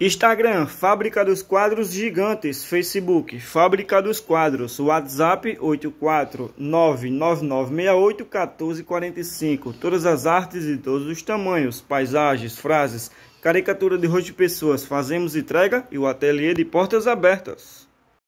Instagram, Fábrica dos Quadros Gigantes, Facebook, Fábrica dos Quadros, WhatsApp 84999681445. Todas as artes e todos os tamanhos, paisagens, frases, caricatura de rosto de pessoas, fazemos entrega e o ateliê de portas abertas.